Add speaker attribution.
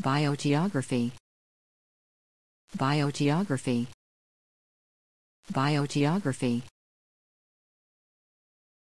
Speaker 1: Biogeography Biogeography Biogeography